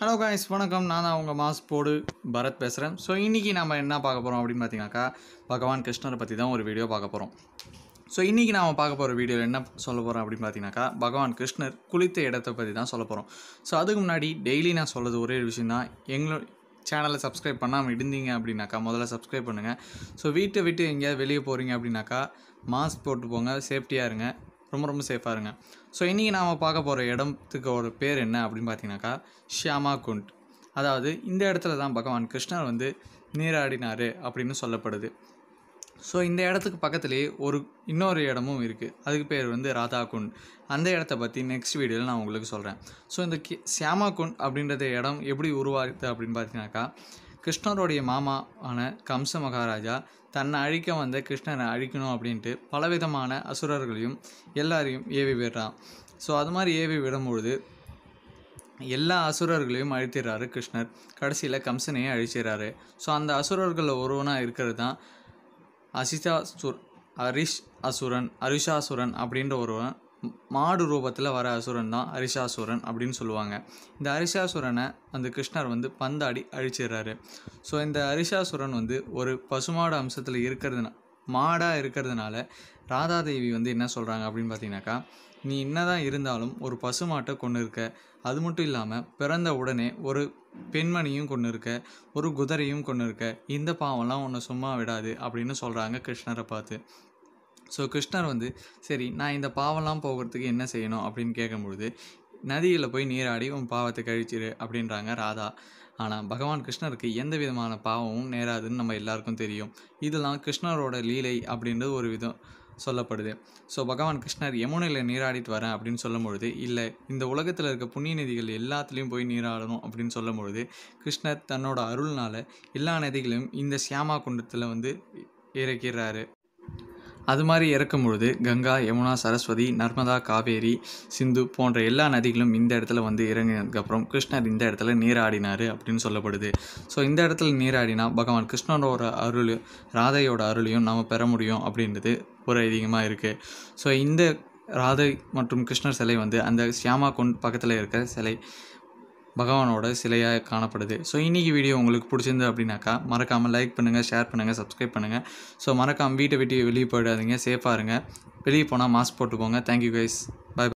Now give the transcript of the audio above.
hello guys வணக்கம் நான் தான் அவங்க மாஸ் போடு பரத் பேசுகிறேன் ஸோ இன்றைக்கி நம்ம என்ன பார்க்க போகிறோம் அப்படின்னு பார்த்தீங்கன்னாக்கா பகவான் கிருஷ்ணரை பற்றி தான் ஒரு வீடியோ பார்க்க போகிறோம் ஸோ இன்றைக்கி நாம் பார்க்க போகிற வீடியோவில் என்ன சொல்ல போகிறோம் அப்படின்னு பார்த்தீங்கன்னாக்கா பகவான் கிருஷ்ணர் குளித்த இடத்தை பற்றி தான் சொல்ல போகிறோம் ஸோ அதுக்கு முன்னாடி டெய்லி நான் சொல்கிறது ஒரே ஒரு விஷயம் தான் எங்களோட சேனலை சப்ஸ்கிரைப் பண்ணாமல் இருந்தீங்க அப்படின்னாக்கா முதல்ல சப்ஸ்கிரைப் பண்ணுங்கள் ஸோ வீட்டை விட்டு எங்கேயாவது வெளியே போகிறீங்க அப்படின்னாக்கா மாஸ்க் போட்டு போங்க சேஃப்டியாக இருங்க ரொம்ப ரொம்ப சேஃபாக இருங்க ஸோ இன்றைக்கி நாம் பார்க்க போகிற இடத்துக்கு ஒரு பேர் என்ன அப்படின்னு பார்த்தீங்கன்னாக்கா ஷியாமா குண்ட் அதாவது இந்த இடத்துல தான் பகவான் கிருஷ்ணர் வந்து நீராடினார் அப்படின்னு சொல்லப்படுது ஸோ இந்த இடத்துக்கு பக்கத்துலேயே ஒரு இன்னொரு இடமும் இருக்குது அதுக்கு பேர் வந்து ராதா குண்ட் அந்த இடத்த பற்றி நெக்ஸ்ட் வீடியோவில் நான் உங்களுக்கு சொல்கிறேன் ஸோ இந்த கி சியாமா குண்ட் அப்படின்றது இடம் எப்படி உருவாகுது அப்படின்னு பார்த்தீங்கன்னாக்கா கிருஷ்ணருடைய மாமா ஆன கம்ச மகாராஜா தன்னை அழிக்க வந்த கிருஷ்ணனை அழிக்கணும் அப்படின்ட்டு பலவிதமான அசுரர்களையும் எல்லாரையும் ஏவி விடுறான் ஸோ அது மாதிரி ஏவி விடும்பொழுது எல்லா அசுரர்களையும் அழித்திடுறாரு கிருஷ்ணர் கடைசியில் கம்சனையும் அழிச்சிடறாரு ஸோ அந்த அசுரர்களில் ஒருவனாக இருக்கிறது தான் அசிதாசுர் அரிஷ் அசுரன் அரிஷாசுரன் அப்படின்ற ஒருவன் மாடு ரூபத்தில் வர அசுரன் தான் அரிஷாசுரன் அப்படின்னு சொல்லுவாங்க இந்த அரிஷாசுரனை அந்த கிருஷ்ணர் வந்து பந்தாடி அழிச்சிடுறாரு ஸோ இந்த அரிஷாசுரன் வந்து ஒரு பசுமாடு அம்சத்தில் இருக்கிறதுனா மாடாக இருக்கிறதுனால ராதாதேவி வந்து என்ன சொல்கிறாங்க அப்படின்னு பார்த்தீங்கன்னாக்கா நீ தான் இருந்தாலும் ஒரு பசுமாட்டை கொண்டு இருக்க அது மட்டும் இல்லாமல் பிறந்த உடனே ஒரு பெண்மணியும் கொண்டு இருக்க ஒரு குதிரையும் கொண்டு இருக்க இந்த பாவம்லாம் உன்னை சும்மா விடாது அப்படின்னு சொல்கிறாங்க கிருஷ்ணரை பார்த்து ஸோ கிருஷ்ணர் வந்து சரி நான் இந்த பாவம்லாம் போகிறதுக்கு என்ன செய்யணும் அப்படின்னு கேட்கும்பொழுது நதியில் போய் நீராடி உன் பாவத்தை கழிச்சிரு அப்படின்றாங்க ராதா ஆனால் பகவான் கிருஷ்ணருக்கு எந்த விதமான பாவமும் நேராதுன்னு நம்ம எல்லாருக்கும் தெரியும் இதெல்லாம் கிருஷ்ணரோட லீலை அப்படின்றது ஒரு விதம் சொல்லப்படுது ஸோ பகவான் கிருஷ்ணர் யமுனையில் நீராடிட்டு வரேன் அப்படின்னு சொல்லும் பொழுது இல்லை இந்த உலகத்தில் இருக்க புண்ணிய நதிகள் எல்லாத்துலேயும் போய் நீராடணும் அப்படின்னு சொல்லும் பொழுது கிருஷ்ணர் தன்னோட அருள்னால் எல்லா நதிகளையும் இந்த சியாமா குண்டத்தில் வந்து இறக்கிறாரு அது மாதிரி இறக்கும் பொழுது கங்கா யமுனா சரஸ்வதி நர்மதா காவேரி சிந்து போன்ற எல்லா நதிகளும் இந்த இடத்துல வந்து இறங்கினதுக்கப்புறம் கிருஷ்ணர் இந்த இடத்துல நீராடினார் அப்படின்னு சொல்லப்படுது ஸோ இந்த இடத்துல நீராடினா பகவான் கிருஷ்ணனோட அருள் ராதையோட அருளையும் நாம் பெற முடியும் அப்படின்றது ஒரு அதிகமாக இருக்குது ஸோ இந்த ராதை மற்றும் கிருஷ்ணர் சிலை வந்து அந்த சியாமா கொண்ட் பக்கத்தில் இருக்கிற சிலை பகவானோட சிலையாக காணப்படுது ஸோ இன்றைக்கி வீடியோ உங்களுக்கு பிடிச்சிருந்து அப்படின்னாக்கா மறக்காமல் லைக் பண்ணுங்கள் ஷேர் பண்ணுங்கள் சப்ஸ்கிரைப் பண்ணுங்கள் ஸோ மறக்காமல் வீட்டை விட்டு வெளியே போயிடாதீங்க சேஃபாக இருங்க வெளியே போனால் மாஸ்க் போட்டுக்கோங்க தேங்க்யூ கைஸ்